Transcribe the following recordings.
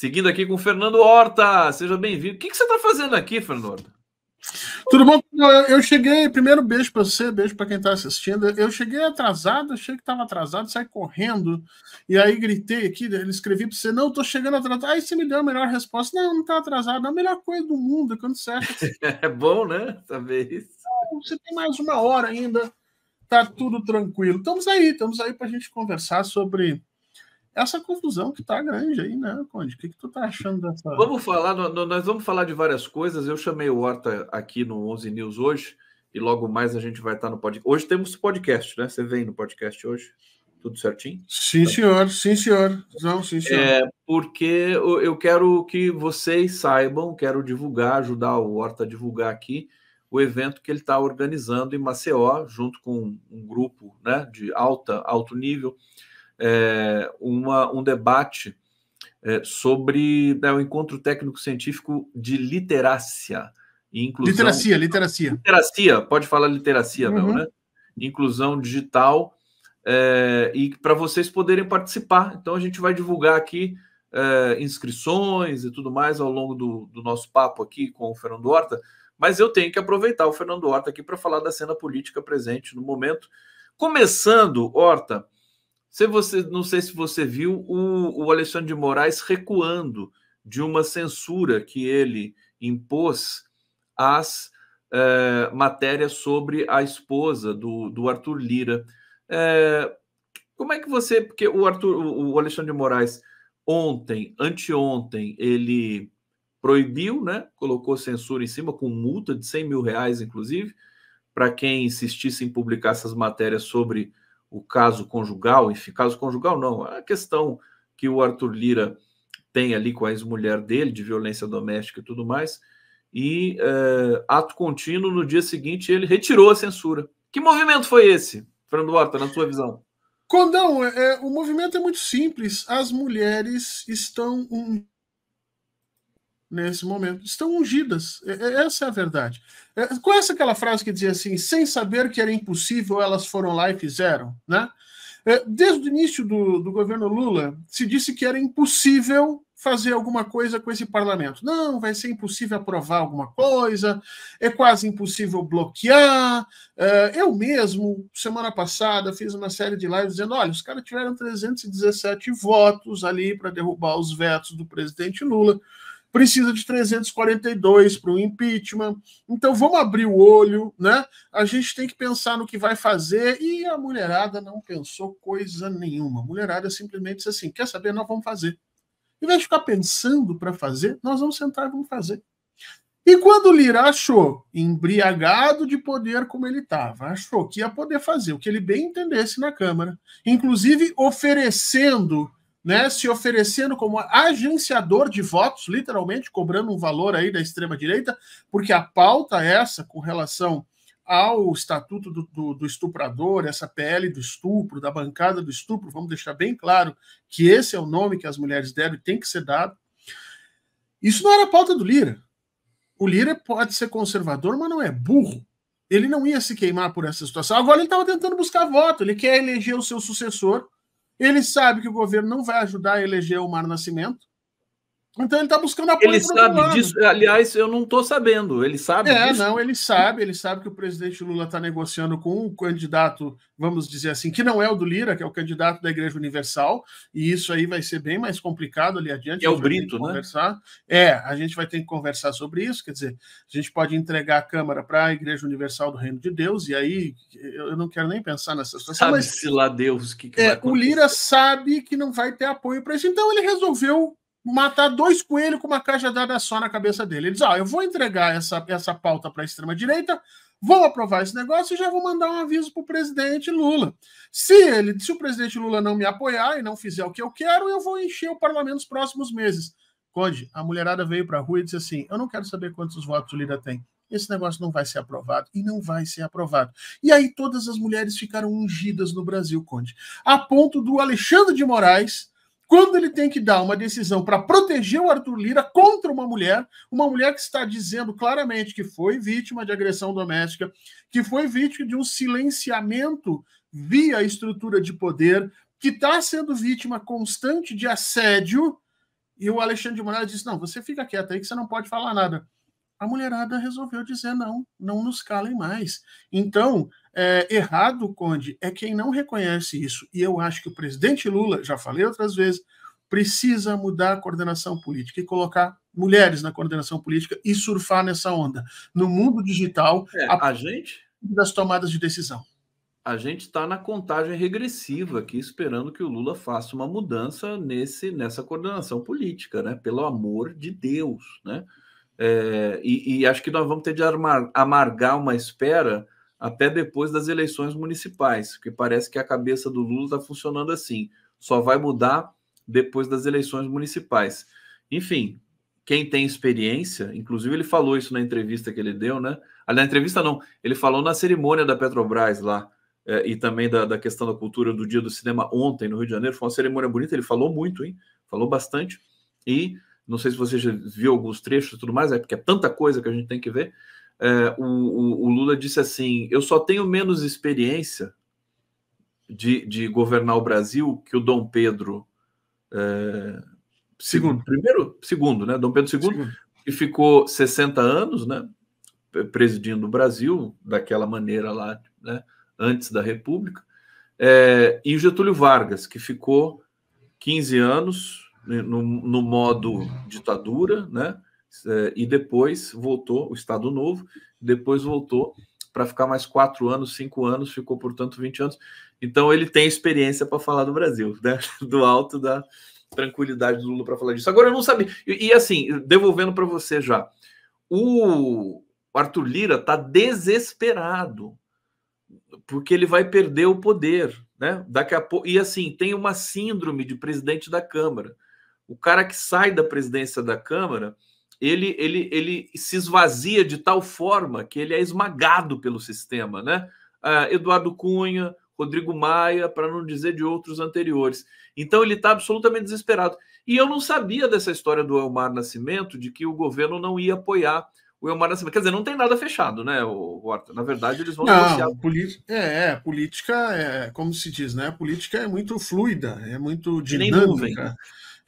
Seguindo aqui com o Fernando Horta. Seja bem-vindo. O que, que você está fazendo aqui, Fernando Tudo bom? Eu cheguei. Primeiro, beijo para você, beijo para quem está assistindo. Eu cheguei atrasado, achei que estava atrasado, saí correndo. E aí gritei aqui, ele escrevi para você: Não, estou chegando atrasado. Aí você me deu a melhor resposta: Não, não está atrasado. É a melhor coisa do mundo quando você acha. Que... é bom, né? Talvez. você tem mais uma hora ainda. Tá tudo tranquilo. Estamos aí, estamos aí para a gente conversar sobre essa confusão que tá grande aí, né, Conde? O que, que tu tá achando dessa. Vamos falar, nós vamos falar de várias coisas. Eu chamei o Horta aqui no 11 News hoje e logo mais a gente vai estar no podcast. Hoje temos podcast, né? Você vem no podcast hoje? Tudo certinho? Sim, senhor, sim, senhor. Não, sim, senhor. É, porque eu quero que vocês saibam, quero divulgar, ajudar o Horta a divulgar aqui o evento que ele está organizando em Maceió, junto com um grupo né, de alta, alto nível é, uma, um debate é, sobre né, o encontro técnico-científico de literácia e inclusão. Literacia, literacia. Literacia, pode falar literacia, não, uhum. né? Inclusão digital. É, e para vocês poderem participar. Então a gente vai divulgar aqui é, inscrições e tudo mais ao longo do, do, nosso papo aqui com o Fernando Horta, mas eu tenho que aproveitar o Fernando Horta aqui para falar da cena política presente no momento. Começando, Horta, se você, não sei se você viu o, o Alexandre de Moraes recuando de uma censura que ele impôs às é, matérias sobre a esposa do, do Arthur Lira. É, como é que você, porque o Arthur, o Alexandre de Moraes ontem, anteontem, ele proibiu, né? Colocou censura em cima com multa de 100 mil reais, inclusive, para quem insistisse em publicar essas matérias sobre o caso conjugal, enfim, caso conjugal não, a questão que o Arthur Lira tem ali com a ex-mulher dele, de violência doméstica e tudo mais, e é, ato contínuo, no dia seguinte ele retirou a censura. Que movimento foi esse, Fernando Horta, na sua visão? Condão, é, é o movimento é muito simples. As mulheres estão um nesse momento. Estão ungidas. É, é, essa é a verdade. É, Conhece aquela frase que dizia assim: sem saber que era impossível, elas foram lá e fizeram, né? Desde o início do, do governo Lula, se disse que era impossível fazer alguma coisa com esse parlamento. Não, vai ser impossível aprovar alguma coisa, é quase impossível bloquear. Eu mesmo, semana passada, fiz uma série de lives dizendo: olha, os caras tiveram 317 votos ali para derrubar os vetos do presidente Lula precisa de 342 para o impeachment. Então vamos abrir o olho, né? A gente tem que pensar no que vai fazer e a mulherada não pensou coisa nenhuma. A mulherada simplesmente disse assim: quer saber? Nós vamos fazer. Em vez de ficar pensando para fazer, nós vamos sentar e vamos fazer. E quando Lira achou, embriagado de poder como ele estava, achou que ia poder fazer o que ele bem entendesse na Câmara, inclusive oferecendo né, se oferecendo como agenciador de votos, literalmente cobrando um valor aí da extrema direita, porque a pauta é essa com relação ao estatuto do, do, do, estuprador, essa PL do estupro, da bancada do estupro, vamos deixar bem claro que esse é o nome que as mulheres devem e tem que ser dado. Isso não era a pauta do Lira. O Lira pode ser conservador, mas não é burro. Ele não ia se queimar por essa situação. Agora ele estava tentando buscar voto, ele quer eleger o seu sucessor ele sabe que o governo não vai ajudar a eleger o Mar Nascimento, então ele está buscando apoio. Ele sabe disso. Aliás, eu não estou sabendo. Ele sabe. É, disso? não, ele sabe. Ele sabe que o presidente Lula está negociando com um candidato, vamos dizer assim, que não é o do Lira, que é o candidato da Igreja Universal. E isso aí vai ser bem mais complicado ali adiante. É o Brito, né? Conversar. É, a gente vai ter que conversar sobre isso. Quer dizer, a gente pode entregar a Câmara para a Igreja Universal do Reino de Deus. E aí eu não quero nem pensar nessa situação. Sabe-se lá Deus que, que é, O Lira sabe que não vai ter apoio para isso. Então ele resolveu matar dois coelhos com uma caixa dada só na cabeça dele. Ele diz: Ó, ah, eu vou entregar essa, essa pauta para a extrema-direita, vou aprovar esse negócio e já vou mandar um aviso para o presidente Lula. Se ele, se o presidente Lula não me apoiar e não fizer o que eu quero, eu vou encher o parlamento nos próximos meses. Conde, a mulherada veio para a rua e disse assim: Eu não quero saber quantos votos o Lira tem. Esse negócio não vai ser aprovado e não vai ser aprovado. E aí todas as mulheres ficaram ungidas no Brasil, Conde, a ponto do Alexandre de Moraes quando ele tem que dar uma decisão para proteger o Arthur Lira contra uma mulher, uma mulher que está dizendo claramente que foi vítima de agressão doméstica, que foi vítima de um silenciamento via estrutura de poder, que está sendo vítima constante de assédio, e o Alexandre de Moraes disse: não, você fica quieto aí que você não pode falar nada. A mulherada resolveu dizer: não, não nos calem mais. Então, é, errado, Conde, é quem não reconhece isso. E eu acho que o presidente Lula, já falei outras vezes, precisa mudar a coordenação política e colocar mulheres na coordenação política e surfar nessa onda. No mundo digital, é, a, a gente das tomadas de decisão. A gente está na contagem regressiva aqui, esperando que o Lula faça uma mudança nesse nessa coordenação política, né? Pelo amor de Deus, né? É, e, e acho que nós vamos ter de amargar uma espera até depois das eleições municipais, porque parece que a cabeça do Lula está funcionando assim. Só vai mudar depois das eleições municipais. Enfim, quem tem experiência, inclusive ele falou isso na entrevista que ele deu, né? Ah, na entrevista não, ele falou na cerimônia da Petrobras lá, é, e também da, da questão da cultura do dia do cinema ontem no Rio de Janeiro. Foi uma cerimônia bonita, ele falou muito, hein? Falou bastante. E não sei se você já viu alguns trechos e tudo mais, é porque é tanta coisa que a gente tem que ver é, o, o, o, Lula disse assim: Eu só tenho menos experiência de, de governar o Brasil que o Dom Pedro é, segundo, primeiro, segundo, né? Dom Pedro II, segundo. que ficou 60 anos, né? Presidindo o Brasil daquela maneira lá, né? Antes da República. É, e Getúlio Vargas, que ficou 15 anos né, no, no modo ditadura, né? É, e depois voltou o Estado Novo, depois voltou para ficar mais quatro anos, cinco anos, ficou, portanto, 20 anos. Então ele tem experiência para falar do Brasil, né? do alto da tranquilidade do Lula para falar disso. Agora eu não sabia. E, e assim, devolvendo para você já, o Arthur Lira está desesperado porque ele vai perder o poder, né? Daqui a pouco e assim tem uma síndrome de presidente da Câmara. O cara que sai da presidência da Câmara ele, ele, ele se esvazia de tal forma que ele é esmagado pelo sistema, né? Uh, Eduardo Cunha, Rodrigo Maia, para não dizer de outros anteriores. Então ele está absolutamente desesperado. E eu não sabia dessa história do Elmar Nascimento, de que o governo não ia apoiar o Elmar Nascimento. Quer dizer, não tem nada fechado, né, Horta? Na verdade, eles vão não, negociar. Polit... É, é, política é, como se diz, né? A política é muito fluida, é muito é dinâmica.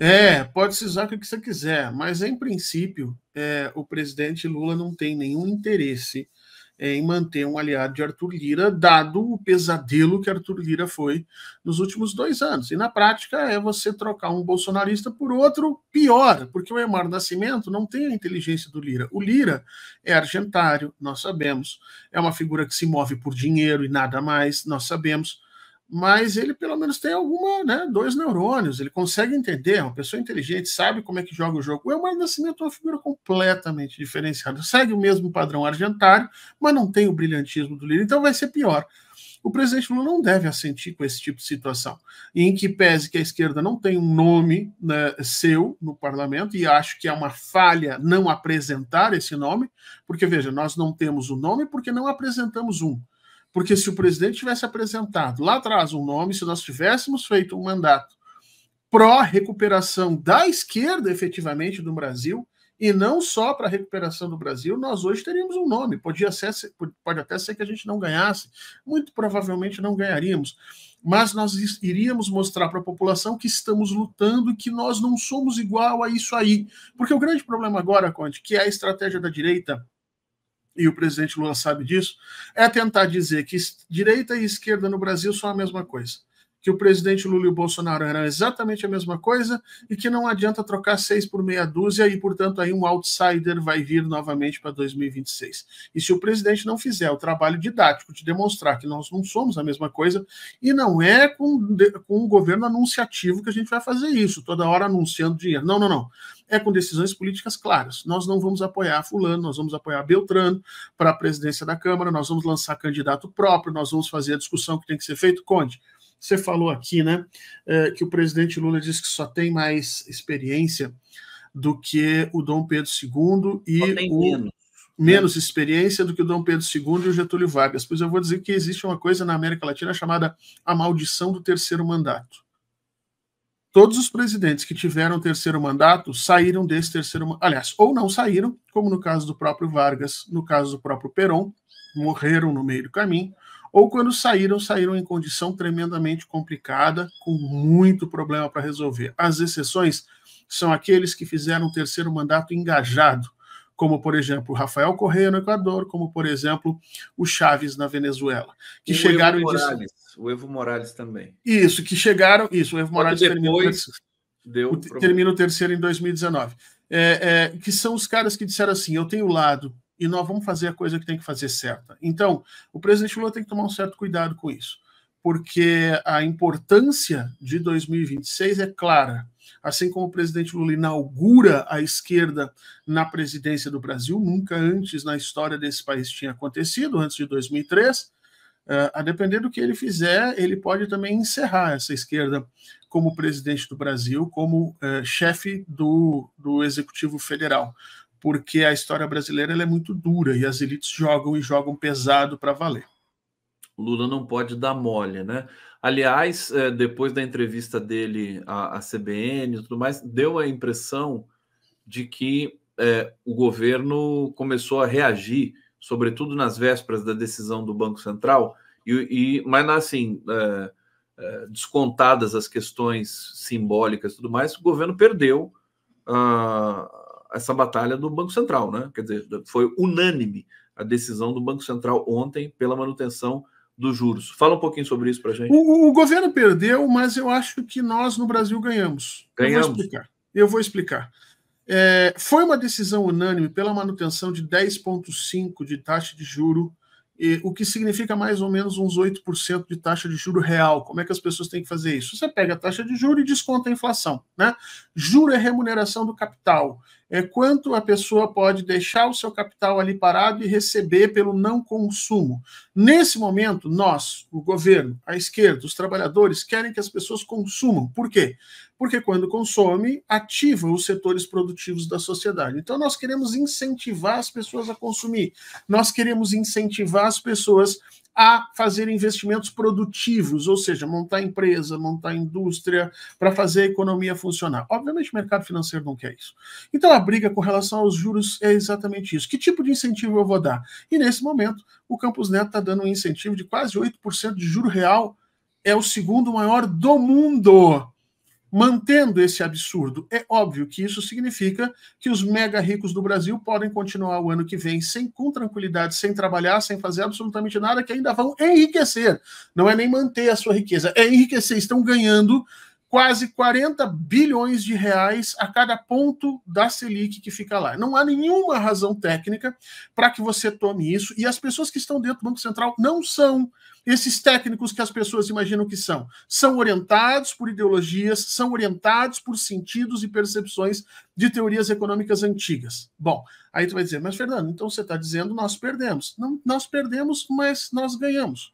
É, pode se usar o que você quiser, mas em princípio é, o presidente Lula não tem nenhum interesse em manter um aliado de Arthur Lira, dado o pesadelo que Arthur Lira foi nos últimos dois anos. E na prática é você trocar um bolsonarista por outro pior, porque o Emar Nascimento não tem a inteligência do Lira. O Lira é argentário, nós sabemos, é uma figura que se move por dinheiro e nada mais, nós sabemos mas ele pelo menos tem alguma, né, dois neurônios, ele consegue entender, é uma pessoa inteligente, sabe como é que joga o jogo. O Elmar Nascimento é uma figura completamente diferenciada, segue o mesmo padrão argentário, mas não tem o brilhantismo do Lira, então vai ser pior. O presidente Lula não deve assentir com esse tipo de situação, em que pese que a esquerda não tem um nome né, seu no parlamento, e acho que é uma falha não apresentar esse nome, porque veja, nós não temos o um nome porque não apresentamos um. Porque se o presidente tivesse apresentado lá atrás um nome, se nós tivéssemos feito um mandato pró-recuperação da esquerda, efetivamente, do Brasil, e não só para a recuperação do Brasil, nós hoje teríamos um nome. Podia ser, pode até ser que a gente não ganhasse, muito provavelmente não ganharíamos, mas nós iríamos mostrar para a população que estamos lutando e que nós não somos igual a isso aí. Porque o grande problema agora, Conte, que é a estratégia da direita e o presidente Lula sabe disso, é tentar dizer que direita e esquerda no Brasil são a mesma coisa. Que o presidente Lula e o Bolsonaro eram exatamente a mesma coisa e que não adianta trocar seis por meia dúzia e, portanto, aí um outsider vai vir novamente para 2026. E se o presidente não fizer o trabalho didático de demonstrar que nós não somos a mesma coisa, e não é com, com um governo anunciativo que a gente vai fazer isso, toda hora anunciando dinheiro. Não, não, não é com decisões políticas claras. Nós não vamos apoiar Fulano, nós vamos apoiar Beltrano para a presidência da Câmara, nós vamos lançar candidato próprio, nós vamos fazer a discussão que tem que ser feito. Conde, você falou aqui, né, é, que o presidente Lula disse que só tem mais experiência do que o Dom Pedro II e o menos. Né? menos experiência do que o Dom Pedro II e o Getúlio Vargas. Pois eu vou dizer que existe uma coisa na América Latina chamada a maldição do terceiro mandato. Todos os presidentes que tiveram terceiro mandato saíram desse terceiro Aliás, ou não saíram, como no caso do próprio Vargas, no caso do próprio Perón, morreram no meio do caminho, ou quando saíram, saíram em condição tremendamente complicada, com muito problema para resolver. As exceções são aqueles que fizeram terceiro mandato engajado, como por exemplo Rafael Correa no Equador, como por exemplo o Chaves na Venezuela, que e chegaram e disseram, o Evo Morales também. Isso, que chegaram. Isso, o Evo Morales depois termina, o, deu termina o terceiro em 2019. É, é, que são os caras que disseram assim: eu tenho lado e nós vamos fazer a coisa que tem que fazer certa. Então, o presidente Lula tem que tomar um certo cuidado com isso, porque a importância de 2026 é clara. Assim como o presidente Lula inaugura a esquerda na presidência do Brasil, nunca antes na história desse país tinha acontecido, antes de 2003 é, a depender do que ele fizer, ele pode também encerrar essa esquerda como presidente do Brasil, como uh, chefe do, do Executivo Federal, porque a história brasileira é muito dura e as elites jogam e jogam pesado para valer. Lula não pode dar mole, né? Aliás, é, depois da entrevista dele à, à CBN e tudo mais, deu a impressão de que é, o governo começou a reagir sobretudo nas vésperas da decisão do Banco Central, e, e mas assim, é, é, descontadas as questões simbólicas e tudo mais, o governo perdeu ah, essa batalha do Banco Central, né? Quer dizer, foi unânime a decisão do Banco Central ontem pela manutenção dos juros. Fala um pouquinho sobre isso para gente. O, o, governo perdeu, mas eu acho que nós no Brasil ganhamos. Ganhamos. Eu vou explicar. Eu vou explicar. É, foi uma decisão unânime pela manutenção de 10,5% de taxa de juro, e, o que significa mais ou menos uns 8% de taxa de juro real. Como é que as pessoas têm que fazer isso? Você pega a taxa de juro e desconta a inflação. Né? Juro é remuneração do capital é quanto a pessoa pode deixar o seu capital ali parado e receber pelo não consumo. Nesse momento, nós, o governo, a esquerda, os trabalhadores, querem que as pessoas consumam. Por quê? Porque quando consome, ativa os setores produtivos da sociedade. Então, nós queremos incentivar as pessoas a consumir, nós queremos incentivar as pessoas a fazer investimentos produtivos, ou seja, montar empresa, montar indústria para fazer a economia funcionar. Obviamente, o mercado financeiro não quer isso. Então, a briga com relação aos juros é exatamente isso. Que tipo de incentivo eu vou dar? E nesse momento, o Campus Neto está dando um incentivo de quase 8% de juro real. É o segundo maior do mundo. Mantendo esse absurdo, é óbvio que isso significa que os mega ricos do Brasil podem continuar o ano que vem sem com tranquilidade, sem trabalhar, sem fazer absolutamente nada, que ainda vão enriquecer. Não é nem manter a sua riqueza, é enriquecer. Estão ganhando quase 40 bilhões de reais a cada ponto da Selic que fica lá. Não há nenhuma razão técnica para que você tome isso, e as pessoas que estão dentro do Banco Central não são esses técnicos que as pessoas imaginam que são. São orientados por ideologias, são orientados por sentidos e percepções de teorias econômicas antigas. Bom, aí tu vai dizer, mas Fernando, então você está dizendo nós perdemos. Não, nós perdemos, mas nós ganhamos.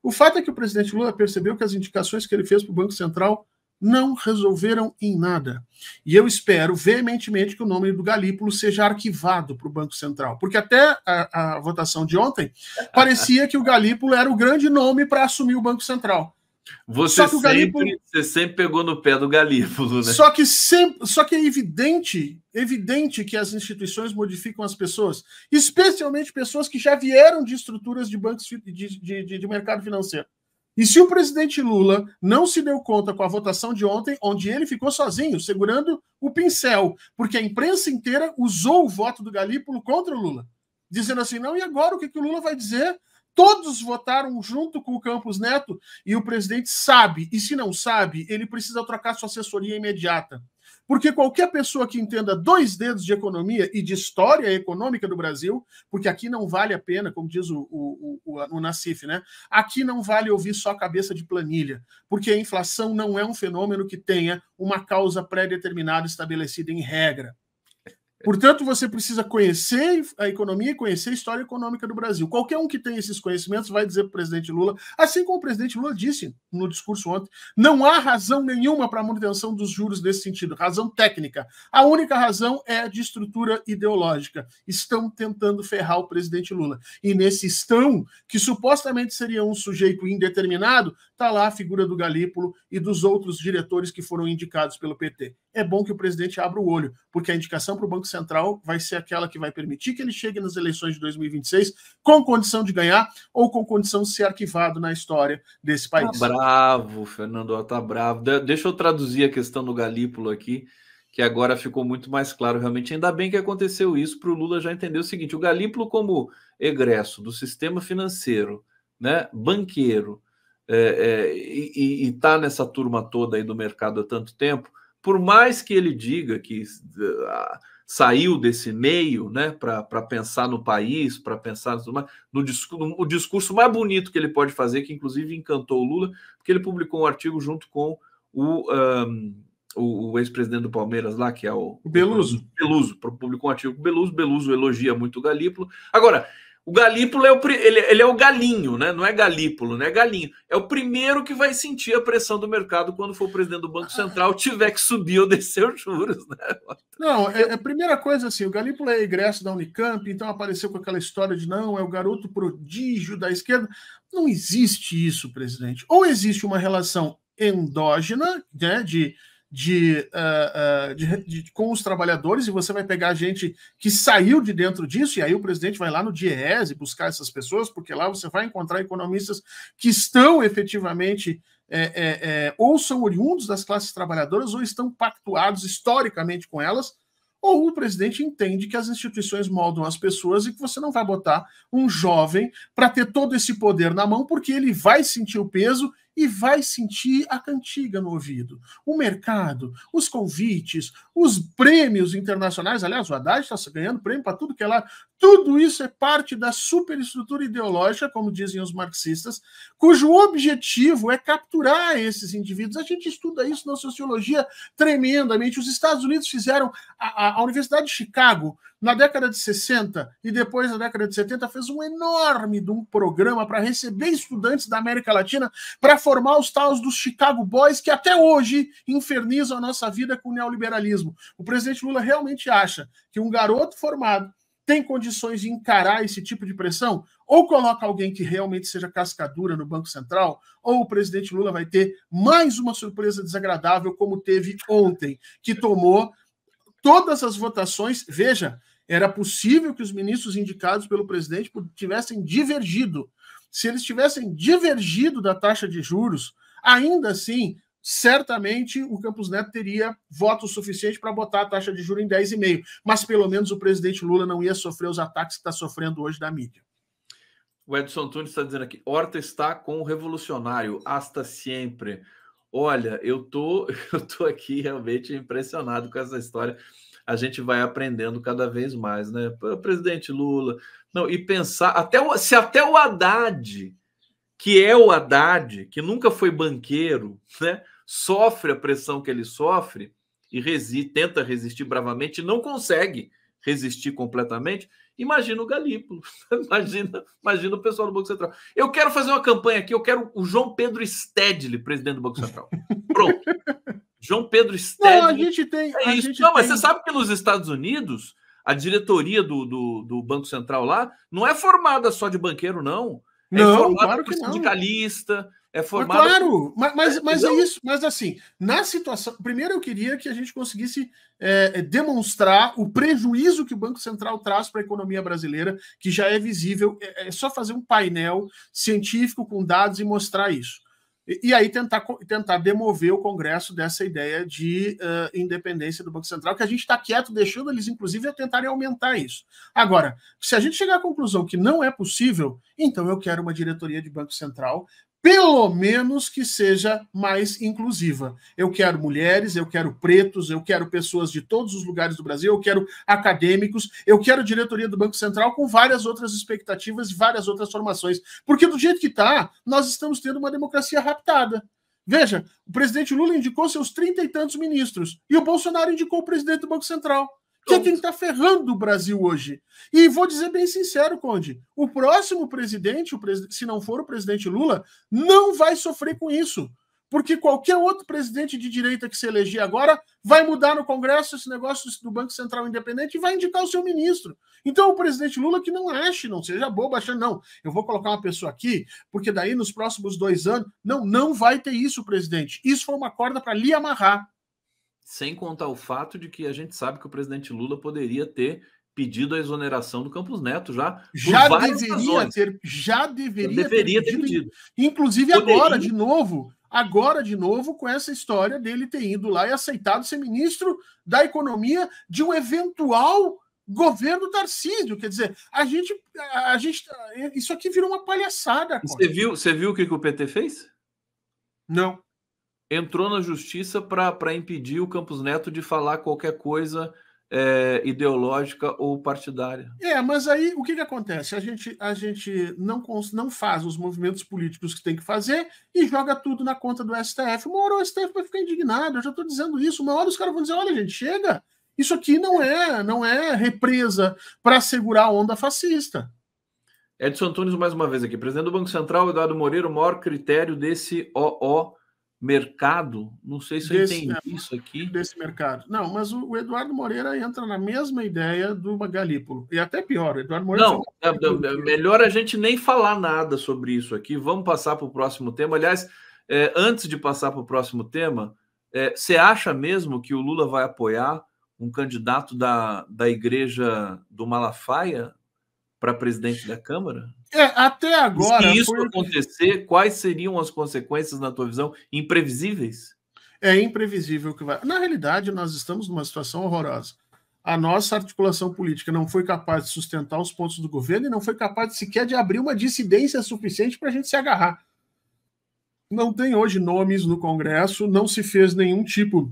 O fato é que o presidente Lula percebeu que as indicações que ele fez para o Banco Central não resolveram em nada. E eu espero veementemente que o nome do Galípolo seja arquivado para o Banco Central, porque até a, a votação de ontem parecia que o Galípolo era o grande nome para assumir o Banco Central. Você, Galípolo, sempre, você sempre pegou no pé do Galípolo, né? Só que, sempre, só que é evidente, evidente que as instituições modificam as pessoas, especialmente pessoas que já vieram de estruturas de bancos de, de, de, de mercado financeiro. E se o presidente Lula não se deu conta com a votação de ontem, onde ele ficou sozinho, segurando o pincel, porque a imprensa inteira usou o voto do Galípolo contra o Lula, dizendo assim: não, e agora o que, que o Lula vai dizer? Todos votaram junto com o Campos Neto e o presidente sabe, e se não sabe, ele precisa trocar sua assessoria imediata. Porque qualquer pessoa que entenda dois dedos de economia e de história econômica do Brasil, porque aqui não vale a pena, como diz o, o, o, o Nassif, né? Aqui não vale ouvir só cabeça de planilha, porque a inflação não é um fenômeno que tenha uma causa pré-determinada estabelecida em regra. Portanto, você precisa conhecer a economia e conhecer a história econômica do Brasil. Qualquer um que tem esses conhecimentos vai dizer para o presidente Lula, assim como o presidente Lula disse no discurso ontem, não há razão nenhuma para a manutenção dos juros nesse sentido, razão técnica. A única razão é de estrutura ideológica. Estão tentando ferrar o presidente Lula. E nesse estão, que supostamente seria um sujeito indeterminado, está lá a figura do Galípolo e dos outros diretores que foram indicados pelo PT. É bom que o presidente abra o olho, porque a indicação para o Banco Central vai ser aquela que vai permitir que ele chegue nas eleições de 2026 com condição de ganhar ou com condição de ser arquivado na história desse tá país. Tá bravo, Fernando, tá bravo. De deixa eu traduzir a questão do Galípolo aqui que agora ficou muito mais claro realmente. Ainda bem que aconteceu isso para o Lula já entender o seguinte: o Galípolo, como egresso do sistema financeiro, né, banqueiro, é, é, e está nessa turma toda aí do mercado há tanto tempo, por mais que ele diga que eh, saiu desse meio né, para pensar no país, para pensar no, no, discurso, o discurso mais bonito que ele pode fazer, que inclusive encantou o Lula, porque ele publicou um artigo junto com o, um, o, o ex-presidente do Palmeiras lá, que é o Beluso. Beluso, publicou um artigo com o Beluso, Beluso elogia muito o Galípolo. Agora, o Galípolo é o, ele, ele, é o galinho, né? Não é Galípolo, né? É galinho. É o primeiro que vai sentir a pressão do mercado quando for presidente do Banco ah. Central, tiver que subir ou descer os juros, né? Não, é, é, a primeira coisa assim, o Galípolo é egresso da Unicamp, então apareceu com aquela história de não, é o garoto prodígio da esquerda. Não existe isso, presidente. Ou existe uma relação endógena, né, de de, uh, uh, de, de, com os trabalhadores e você vai pegar gente que saiu de dentro disso, e aí o presidente vai lá no e buscar essas pessoas, porque lá você vai encontrar economistas que estão efetivamente é, é, é, ou são oriundos das classes trabalhadoras ou estão pactuados historicamente com elas, ou o presidente entende que as instituições moldam as pessoas e que você não vai botar um jovem para ter todo esse poder na mão, porque ele vai sentir o peso e vai sentir a cantiga no ouvido. O mercado, os convites, os prêmios internacionais, aliás, o Haddad está ganhando prêmio para tudo que é lá, tudo isso é parte da superestrutura ideológica, como dizem os marxistas, cujo objetivo é capturar esses indivíduos. A gente estuda isso na sociologia tremendamente. Os Estados Unidos fizeram, a, a Universidade de Chicago na década de 60 e depois na década de 70 fez um enorme de um programa para receber estudantes da América Latina para formar os taus dos Chicago Boys que até hoje infernizam a nossa vida com o neoliberalismo. O presidente Lula realmente acha que um garoto formado tem condições de encarar esse tipo de pressão? Ou coloca alguém que realmente seja cascadura no Banco Central, ou o presidente Lula vai ter mais uma surpresa desagradável, como teve ontem, que tomou todas as votações. Veja, era possível que os ministros indicados pelo presidente tivessem divergido. Se eles tivessem divergido da taxa de juros, ainda assim, certamente o Campos Neto teria voto suficiente para botar a taxa de juros em 10,5. Mas pelo menos o presidente Lula não ia sofrer os ataques que está sofrendo hoje da mídia. O Edson Tunes está dizendo aqui: Horta está com o revolucionário, hasta sempre. Olha, eu tô, eu tô aqui realmente impressionado com essa história a gente vai aprendendo cada vez mais, né? O presidente Lula. Não, e pensar, até o, se até o Haddad, que é o Haddad, que nunca foi banqueiro, né? Sofre a pressão que ele sofre e resiste, tenta resistir bravamente, não consegue resistir completamente. Imagina o Galípolo, imagina, imagina o pessoal do Banco Central. Eu quero fazer uma campanha aqui, eu quero o João Pedro Stedley, presidente do Banco Central. Pronto. João Pedro Stedley. Não, a gente tem. É a gente não, tem... mas você sabe que nos Estados Unidos, a diretoria do, do, do, Banco Central lá não é formada só de banqueiro, não. É não, claro que não. sindicalista, é formada. Mas claro, mas, mas, mas é isso. Mas assim, na situação. Primeiro eu queria que a gente conseguisse é, é, demonstrar o prejuízo que o Banco Central traz para a economia brasileira, que já é visível. É, é só fazer um painel científico com dados e mostrar isso. E, aí tentar, tentar demover o Congresso dessa ideia de uh, independência do Banco Central, que a gente está quieto, deixando eles, inclusive, tentarem aumentar isso. Agora, se a gente chegar à conclusão que não é possível, então eu quero uma diretoria de Banco Central pelo menos que seja mais inclusiva. Eu quero mulheres, eu quero pretos, eu quero pessoas de todos os lugares do Brasil, eu quero acadêmicos, eu quero diretoria do Banco Central com várias outras expectativas e várias outras formações. Porque do jeito que está, nós estamos tendo uma democracia raptada. Veja, o presidente Lula indicou seus trinta e tantos ministros e o Bolsonaro indicou o presidente do Banco Central que é quem está ferrando o Brasil hoje. E vou dizer bem sincero, Conde: o próximo presidente, o pres... se não for o presidente Lula, não vai sofrer com isso. Porque qualquer outro presidente de direita que se eleger agora vai mudar no Congresso esse negócio do Banco Central Independente e vai indicar o seu ministro. Então, o presidente Lula que não ache, não seja bobo, achando, não, eu vou colocar uma pessoa aqui, porque daí nos próximos dois anos. Não, não vai ter isso, presidente. Isso foi uma corda para lhe amarrar sem contar o fato de que a gente sabe que o presidente Lula poderia ter pedido a exoneração do Campos Neto já já deveria razões. ter já deveria, deveria ter, pedido, ter pedido. inclusive poderia. agora de novo agora de novo com essa história dele ter ido lá e aceitado ser ministro da economia de um eventual governo Tarcísio. Quer dizer, a gente, a gente isso aqui virou uma palhaçada. Você viu, você viu o que, que o PT fez? Não entrou na justiça para impedir o Campos Neto de falar qualquer coisa é, ideológica ou partidária. É, mas aí o que, que acontece? A gente, a gente não, não faz os movimentos políticos que tem que fazer e joga tudo na conta do STF. Uma hora o STF vai ficar indignado, eu já estou dizendo isso. Uma hora os caras vão dizer: olha, gente, chega, isso aqui não é, não é represa para segurar a onda fascista. Edson Antunes, mais uma vez aqui. Presidente do Banco Central, Eduardo Moreira, o maior critério desse OO mercado. Não sei se desse, eu entendi é, isso aqui. Desse mercado. Não, mas o, o, Eduardo Moreira entra na mesma ideia do Galípolo. E até pior, Eduardo Moreira. Não, é, é, é, melhor a gente nem falar nada sobre isso aqui. Vamos passar para o próximo tema. Aliás, é, antes de passar para o próximo tema, é, você acha mesmo que o Lula vai apoiar um candidato da, da igreja do Malafaia para presidente da Câmara? É, até agora. se isso foi... acontecer, quais seriam as consequências, na tua visão, imprevisíveis? É imprevisível que vai. Na realidade, nós estamos numa situação horrorosa. A nossa articulação política não foi capaz de sustentar os pontos do governo e não foi capaz sequer de abrir uma dissidência suficiente para a gente se agarrar. Não tem hoje nomes no Congresso, não se fez nenhum tipo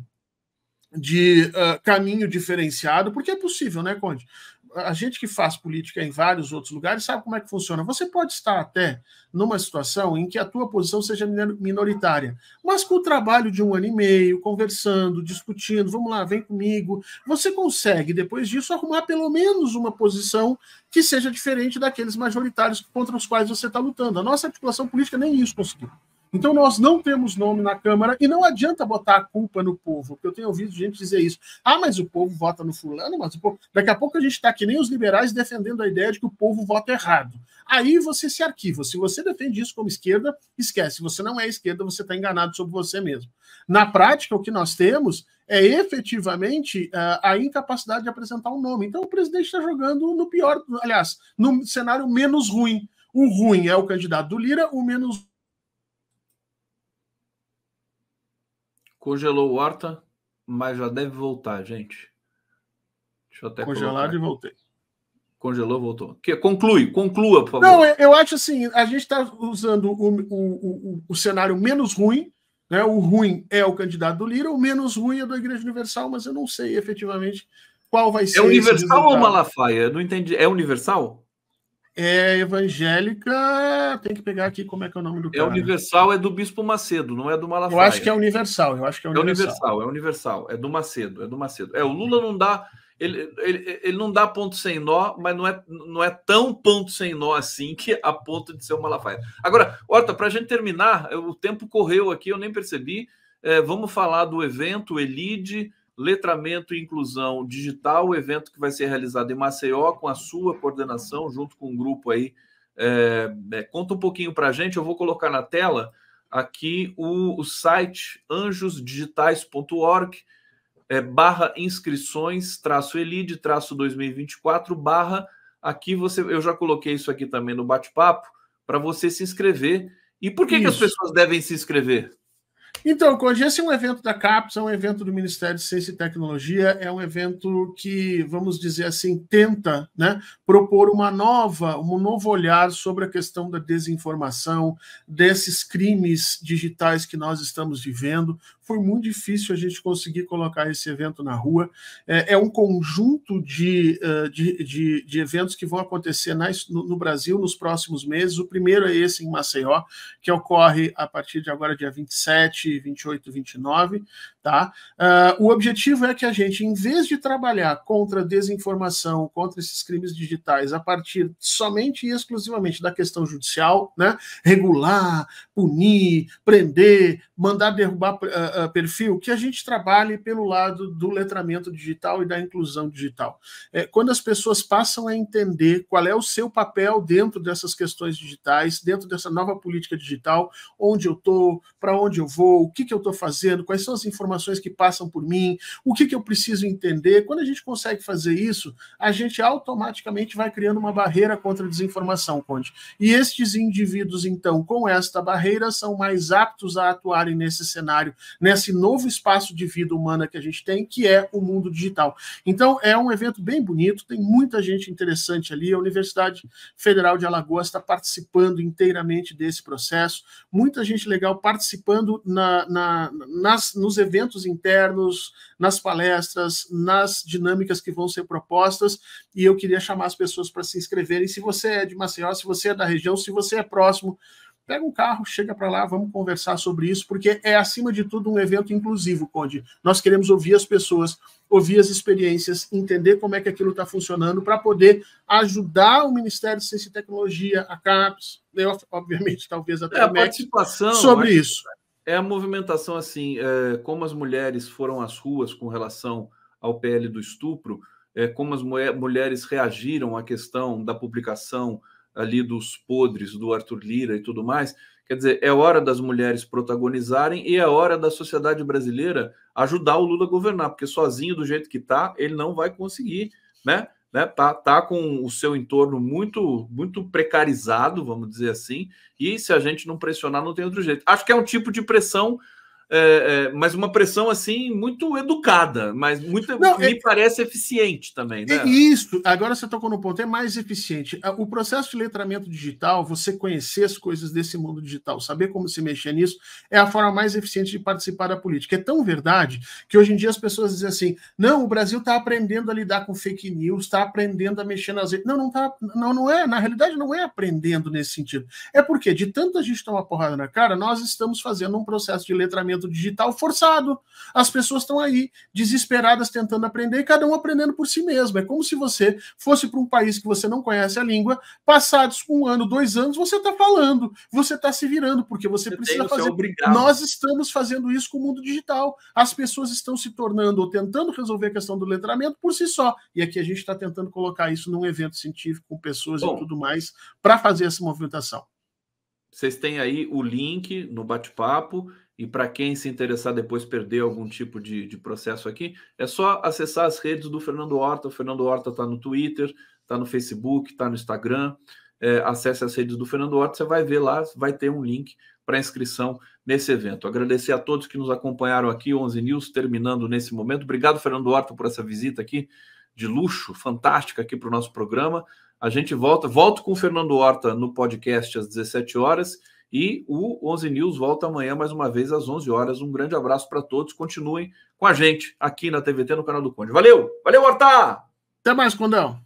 de uh, caminho diferenciado, porque é possível, né, Conde? a gente que faz política em vários outros lugares sabe como é que funciona. Você pode estar até numa situação em que a tua posição seja minoritária, mas com o trabalho de um ano e meio, conversando, discutindo, vamos lá, vem comigo, você consegue, depois disso, arrumar pelo menos uma posição que seja diferente daqueles majoritários contra os quais você está lutando. A nossa articulação política nem isso conseguiu. Então nós não temos nome na Câmara e não adianta botar a culpa no povo, porque eu tenho ouvido gente dizer isso. Ah, mas o povo vota no fulano, mas o povo... Daqui a pouco a gente está que nem os liberais defendendo a ideia de que o povo vota errado. Aí você se arquiva. Se você defende isso como esquerda, esquece. Se você não é esquerda, você está enganado sobre você mesmo. Na prática, o que nós temos é efetivamente ah, a incapacidade de apresentar um nome. Então o presidente está jogando no pior, aliás, no cenário menos ruim. O ruim é o candidato do Lira, o menos Congelou o Horta, mas já deve voltar, gente. Deixa eu até congelar e voltei. Congelou, voltou. Que, conclui, conclua, por favor. Não, eu acho assim, a gente está usando o, o, o, o cenário menos ruim, né? O ruim é o candidato do Lira, o menos ruim é do Igreja Universal, mas eu não sei efetivamente qual vai é ser. É universal ou Malafaia? Eu não entendi. É universal? é evangélica, tem que pegar aqui como é que é o nome do é cara. É universal, é do Bispo Macedo, não é do Malafaia. Eu acho que é universal, eu acho que é, é universal. É universal, é universal, é do Macedo, é do Macedo. É, o Lula não dá, ele, ele, ele não dá ponto sem nó, mas não é, não é tão ponto sem nó assim que a ponto de ser o Malafaia. Agora, Horta, para a gente terminar, o tempo correu aqui, eu nem percebi, é, vamos falar do evento, Elide, Letramento e Inclusão Digital, o evento que vai ser realizado em Maceió, com a sua coordenação, junto com um grupo aí. É, é, conta um pouquinho para a gente, eu vou colocar na tela aqui o, o site anjosdigitais.org é, barra inscrições, traço elide, traço 2024, barra aqui você, eu já coloquei isso aqui também no bate-papo, para você se inscrever. E por que, que as pessoas devem se inscrever? Então, Conde, esse é um evento da CAPES, é um evento do Ministério de Ciência e Tecnologia, é um evento que, vamos dizer assim, tenta né, propor uma nova, um novo olhar sobre a questão da desinformação, desses crimes digitais que nós estamos vivendo, foi muito difícil a gente conseguir colocar esse evento na rua. É, é um conjunto de, eh, de, de, de, eventos que vão acontecer na, no, no, Brasil nos próximos meses. O primeiro é esse em Maceió, que ocorre a partir de agora, dia 27, 28, 29. Tá? Uh, o objetivo é que a gente, em vez de trabalhar contra a desinformação, contra esses crimes digitais, a partir somente e exclusivamente da questão judicial, né? regular, punir, prender, mandar derrubar uh, uh, perfil, que a gente trabalhe pelo lado do letramento digital e da inclusão digital. É, quando as pessoas passam a entender qual é o seu papel dentro dessas questões digitais, dentro dessa nova política digital, onde eu estou, para onde eu vou, o que, que eu estou fazendo, quais são as informações informações que passam por mim, o que, que eu preciso entender. Quando a gente consegue fazer isso, a gente automaticamente vai criando uma barreira contra a desinformação, Conte. E estes indivíduos, então, com esta barreira, são mais aptos a atuarem nesse cenário, nesse novo espaço de vida humana que a gente tem, que é o mundo digital. Então, é um evento bem bonito, tem muita gente interessante ali. A Universidade Federal de Alagoas está participando inteiramente desse processo, muita gente legal participando na, na, nas, nos eventos eventos internos, nas palestras, nas dinâmicas que vão ser propostas. E eu queria chamar as pessoas para se inscreverem. Se você é de Maceió, se você é da região, se você é próximo, pega um carro, chega para lá, vamos conversar sobre isso, porque é, acima de tudo, um evento inclusivo, Conde. Nós queremos ouvir as pessoas, ouvir as experiências, entender como é que aquilo está funcionando, para poder ajudar o Ministério de Ciência e Tecnologia, a CAPES, eu, né, obviamente, talvez até é, a MEC, participação, sobre isso. Que... É a movimentação assim, é, como as mulheres foram às ruas com relação ao PL do estupro, é, como as mulheres reagiram à questão da publicação ali dos podres do Arthur Lira e tudo mais. Quer dizer, é hora das mulheres protagonizarem e é hora da sociedade brasileira ajudar o Lula a governar, porque sozinho, do jeito que está, ele não vai conseguir, né? né, tá, tá com o seu entorno muito muito precarizado, vamos dizer assim, e se a gente não pressionar, não tem outro jeito. Acho que é um tipo de pressão é, é, mas uma pressão assim muito educada, mas muito Não, me é, parece eficiente também. Né? É isso, agora você tocou no ponto, é mais eficiente. Ah, o processo de letramento digital, você conhecer as coisas desse mundo digital, saber como se mexer nisso, é a forma mais eficiente de participar da política. É tão verdade que hoje em dia as pessoas dizem assim: não, o Brasil está aprendendo a lidar com fake news, está aprendendo a mexer nas redes. Não, não tá, não, não é, na realidade não é aprendendo nesse sentido. É porque de tanta gente tomar porrada na cara, nós estamos fazendo um processo de letramento digital forçado. As pessoas estão aí desesperadas tentando aprender e cada um aprendendo por si mesmo. É como se você fosse para um país que você não conhece a língua, passados um ano, dois anos, você está falando, você está se virando, porque você, você precisa fazer. Nós estamos fazendo isso com o mundo digital. As pessoas estão se tornando ou tentando resolver a questão do letramento por si só. E aqui a gente está tentando colocar isso num evento científico com pessoas Bom, e tudo mais para fazer essa movimentação. Vocês têm aí o link no bate-papo. E para quem se interessar depois perder algum tipo de, de, processo aqui, é só acessar as redes do Fernando Horta. O Fernando Horta está no Twitter, está no Facebook, está no Instagram. É, acesse as redes do Fernando Horta, você vai ver lá, vai ter um link para inscrição nesse evento. Agradecer a todos que nos acompanharam aqui, 11 News, terminando nesse momento. Obrigado, Fernando Horta, por essa visita aqui de luxo, fantástica aqui para o nosso programa. A gente volta, volto com o Fernando Horta no podcast às 17 horas e o 11 News volta amanhã mais uma vez às 11 horas. Um grande abraço para todos. Continuem com a gente aqui na TVT, no canal do Conde. Valeu! Valeu, Hortá! Até mais, Condão!